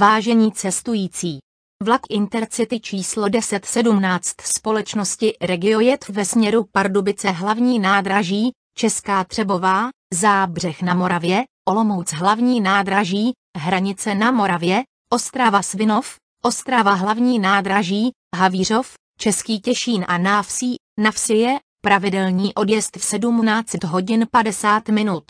Vážení cestující, vlak Intercity číslo 1017 společnosti Regiojet ve směru Pardubice hlavní nádraží, Česká Třebová, Zábřeh na Moravě, Olomouc hlavní nádraží, Hranice na Moravě, Ostrava Svinov, Ostrava hlavní nádraží, Havířov, Český Těšín a Návsí, Navsi je pravidelný odjezd v 17 hodin 50 minut.